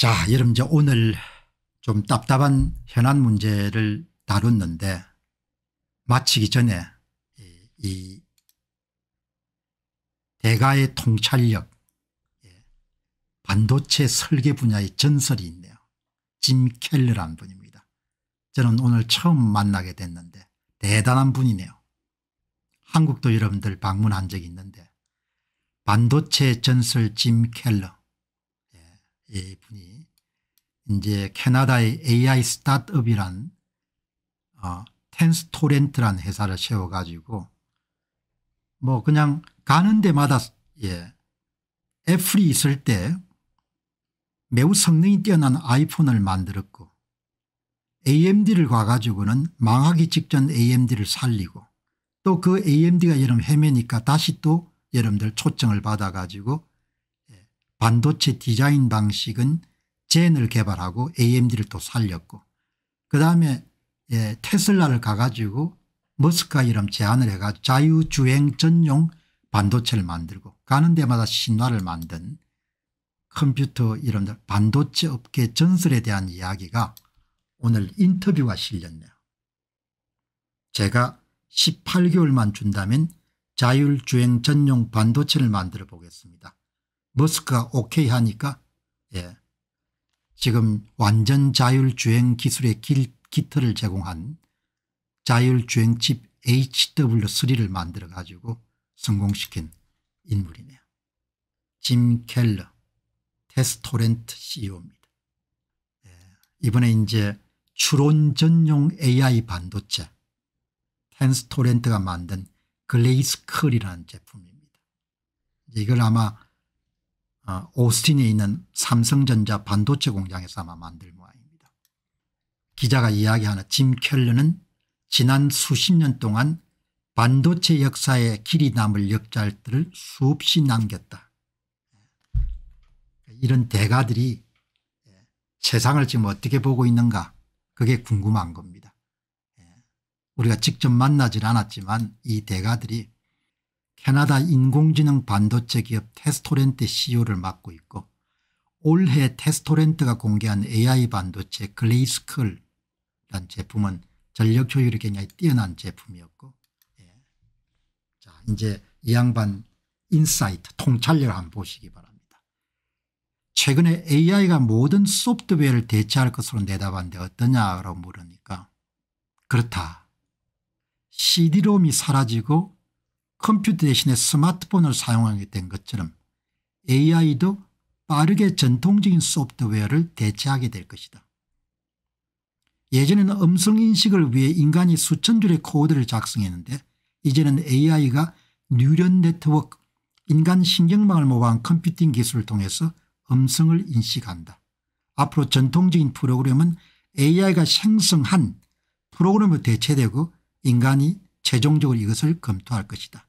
자 여러분 이제 오늘 좀 답답한 현안 문제를 다뤘는데 마치기 전에 이 대가의 통찰력 예, 반도체 설계 분야의 전설이 있네요. 짐 켈러라는 분입니다. 저는 오늘 처음 만나게 됐는데 대단한 분이네요. 한국도 여러분들 방문한 적이 있는데 반도체 전설 짐 켈러 예, 분이 이제 캐나다의 AI 스타트업이란 어, 텐스토렌트란 회사를 세워가지고 뭐 그냥 가는 데마다 예, 애플이 있을 때 매우 성능이 뛰어난 아이폰을 만들었고 AMD를 가가지고는 망하기 직전 AMD를 살리고 또 그 AMD가 여름 헤매니까 다시 또 여러분들 초청을 받아가지고 반도체 디자인 방식은 젠을 개발하고 amd를 또 살렸고 그다음에 예, 테슬라를 가가지고 머스카 크 이름 제안을 해가 자유주행 전용 반도체를 만들고 가는 데마다 신화를 만든 컴퓨터 이름들 반도체 업계 전설에 대한 이야기가 오늘 인터뷰가 실렸네요. 제가 18개월만 준다면 자율주행 전용 반도체를 만들어 보겠습니다. 머스크가 오케이 하니까 예. 지금 완전 자율주행 기술의 길, 기틀을 제공한 자율주행 칩 HW3를 만들어 가지고 성공시킨 인물이네요. 짐 켈러 테스토렌트 CEO입니다. 예. 이번에 이제 추론 전용 AI 반도체 텐스토렌트가 만든 글레이스클이라는 제품입니다. 이걸 아마 아, 오스틴에 있는 삼성전자 반도체 공장에서 아마 만들 모양입니다. 기자가 이야기하는 짐 켈러는 지난 수십 년 동안 반도체 역사에 길이 남을 역할들을 수없이 남겼다. 이런 대가들이 세상을 지금 어떻게 보고 있는가 그게 궁금한 겁니다. 우리가 직접 만나질 않았지만 이 대가들이 캐나다 인공지능 반도체 기업 테스토렌트 CEO를 맡고 있고 올해 테스토렌트가 공개한 AI 반도체 글레이스클이라는 제품은 전력 효율이 굉장히 뛰어난 제품이었고 예. 자 이제 이 양반 인사이트 통찰력 을 한번 보시기 바랍니다. 최근에 AI가 모든 소프트웨어를 대체할 것으로 내다봤는데 어떠냐고 물으니까 그렇다. CD롬이 사라지고 컴퓨터 대신에 스마트폰을 사용하게 된 것처럼 AI도 빠르게 전통적인 소프트웨어를 대체하게 될 것이다. 예전에는 음성인식을 위해 인간이 수천 줄의 코드를 작성했는데 이제는 AI가 뉴런 네트워크 인간 신경망을 모방한 컴퓨팅 기술을 통해서 음성을 인식한다. 앞으로 전통적인 프로그램은 AI가 생성한 프로그램으로 대체되고 인간이 최종적으로 이것을 검토할 것이다.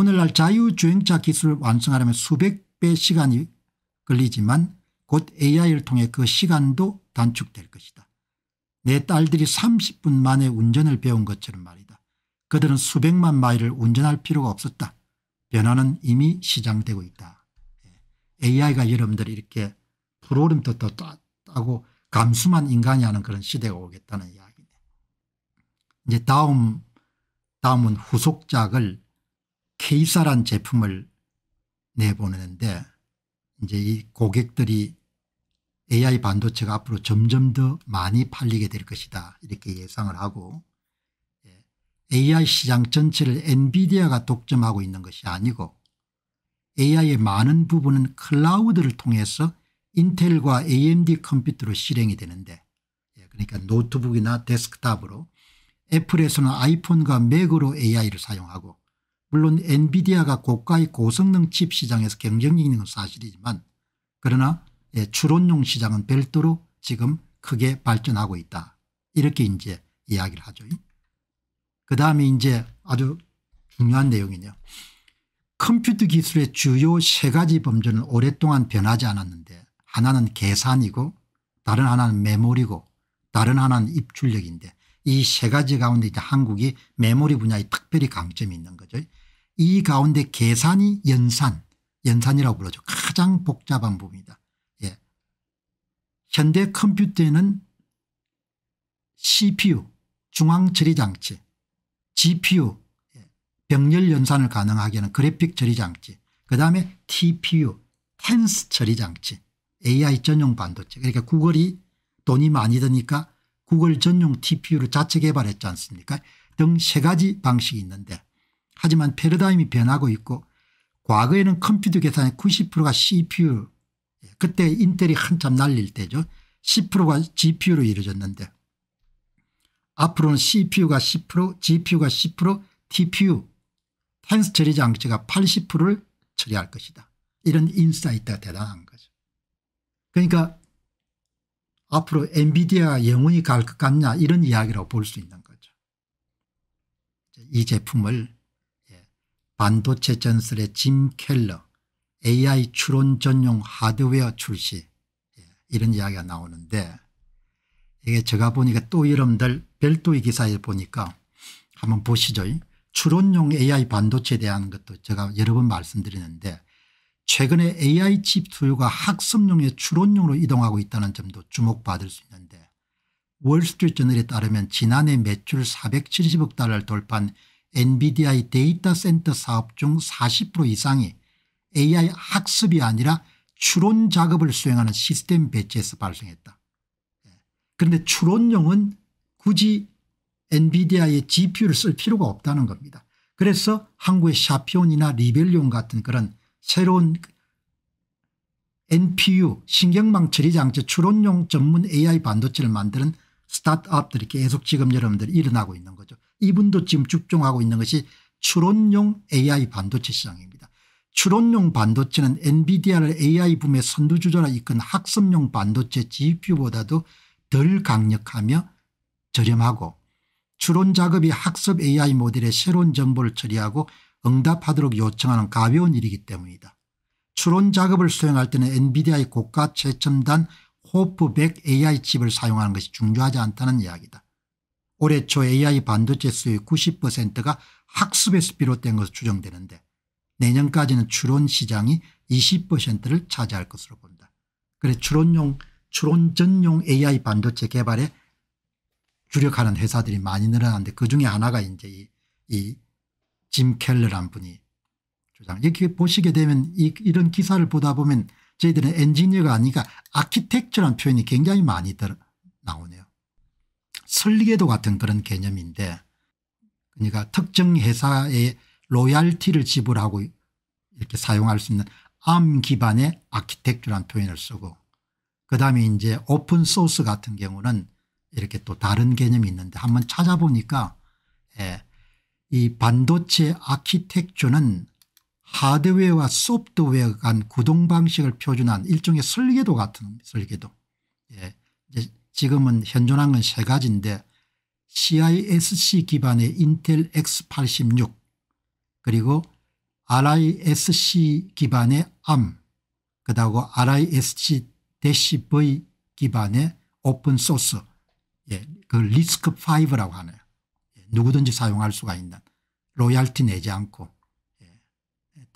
오늘날 자유주행차 기술을 완성하려면 수백 배 시간이 걸리지만 곧 AI를 통해 그 시간도 단축될 것이다. 내 딸들이 30분 만에 운전을 배운 것처럼 말이다. 그들은 수백만 마일을 운전할 필요가 없었다. 변화는 이미 시장되고 있다. AI가 예. 여러분들 이렇게 프로그램도 따고 감수만 인간이 하는 그런 시대가 오겠다는 이야기네. 이제 다음, 다음은 후속작을 케이사란 제품을 내보내는데 이제 이 고객들이 AI 반도체가 앞으로 점점 더 많이 팔리게 될 것이다 이렇게 예상을 하고 AI 예, 시장 전체를 엔비디아가 독점하고 있는 것이 아니고 AI의 많은 부분은 클라우드를 통해서 인텔과 AMD 컴퓨터로 실행이 되는데 예, 그러니까 노트북이나 데스크탑으로 애플에서는 아이폰과 맥으로 AI를 사용하고 물론 엔비디아가 고가의 고성능 칩 시장에서 경쟁력있는건 사실이지만 그러나 예, 추론용 시장은 별도로 지금 크게 발전하고 있다. 이렇게 이제 이야기를 하죠. 그 다음에 이제 아주 중요한 내용이네요. 컴퓨터 기술의 주요 세 가지 범주는 오랫동안 변하지 않았는데 하나는 계산이고 다른 하나는 메모리고 다른 하나는 입출력인데 이 세 가지 가운데 이제 한국이 메모리 분야에 특별히 강점이 있는 거죠. 이 가운데 계산이 연산 연산이라고 불러죠. 가장 복잡한 부분이다. 예. 현대 컴퓨터에는 CPU 중앙처리장치 GPU 예. 병렬 연산을 가능하게 하는 그래픽 처리장치 그다음에 TPU 텐스 처리장치 AI 전용 반도체 그러니까 구글이 돈이 많이 드니까 구글 전용 TPU를 자체 개발했지 않습니까 등 세 가지 방식이 있는데 하지만 패러다임이 변하고 있고 과거에는 컴퓨터 계산의 90%가 CPU 예, 그때 인텔이 한참 날릴 때죠. 10%가 GPU로 이루어졌는데 앞으로는 CPU가 10% GPU가 10% TPU 탄소 처리장치가 80%를 처리할 것이다. 이런 인사이트가 대단한 거죠. 그러니까 앞으로 엔비디아 영원히 갈 것 같냐 이런 이야기라고 볼 수 있는 거죠. 이 제품을 반도체 전설의 짐 켈러 AI 추론 전용 하드웨어 출시 예, 이런 이야기가 나오는데 이게 제가 보니까 또 여러분들 별도의 기사에 보니까 한번 보시죠. 추론용 AI 반도체에 대한 것도 제가 여러 번 말씀드리는데 최근에 AI 칩 수요가 학습용의 추론용으로 이동하고 있다는 점도 주목받을 수 있는데 월스트리트저널에 따르면 지난해 매출 470억 달러를 돌파한 엔비디아의 데이터 센터 사업 중 40% 이상이 AI 학습이 아니라 추론 작업을 수행하는 시스템 배치에서 발생했다. 예. 그런데 추론용은 굳이 엔비디아의 GPU를 쓸 필요가 없다는 겁니다. 그래서 한국의 샤피온이나 리벨리온 같은 그런 새로운 NPU 신경망 처리 장치 추론용 전문 AI 반도체를 만드는 스타트업들이 계속 지금 여러분들이 일어나고 있는 거죠. 이분도 지금 집중하고 있는 것이 추론용 AI 반도체 시장입니다. 추론용 반도체는 엔비디아를 AI 붐의 선두주자라 이끈 학습용 반도체 GPU보다도 덜 강력하며 저렴하고 추론 작업이 학습 AI 모델의 새로운 정보를 처리하고 응답하도록 요청하는 가벼운 일이기 때문이다. 추론 작업을 수행할 때는 엔비디아의 고가 최첨단 호프100 AI 칩을 사용하는 것이 중요하지 않다는 이야기다. 올해 초 AI 반도체 수의 90%가 학습에서 비롯된 것으로 추정되는데 내년까지는 추론 시장이 20%를 차지할 것으로 본다. 그래 추론용 추론 전용 AI 반도체 개발에 주력하는 회사들이 많이 늘어났는데 그중에 하나가 이제 이짐 켈러란 분이 주장. 이렇게 보시게 되면 이, 이런 기사를 보다 보면 저희들은 엔지니어가 아니니까 아키텍처라는 표현이 굉장히 많이 들 나오네요. 설계도 같은 그런 개념인데 그러니까 특정 회사의 로얄티를 지불하고 이렇게 사용할 수 있는 암 기반의 아키텍처라는 표현을 쓰고 그다음에 이제 오픈소스 같은 경우는 이렇게 또 다른 개념이 있는데 한번 찾아보니까 예, 이 반도체 아키텍처는 하드웨어와 소프트웨어 간 구동 방식을 표준한 일종의 설계도 같은 설계도. 예. 이제 지금은 현존한 건 세 가지인데 CISC 기반의 인텔 x86 그리고 RISC 기반의 암 그다고 RISC-V 기반의 오픈소스 예, 그 리스크5라고 하네요. 예, 누구든지 사용할 수가 있는 로얄티 내지 않고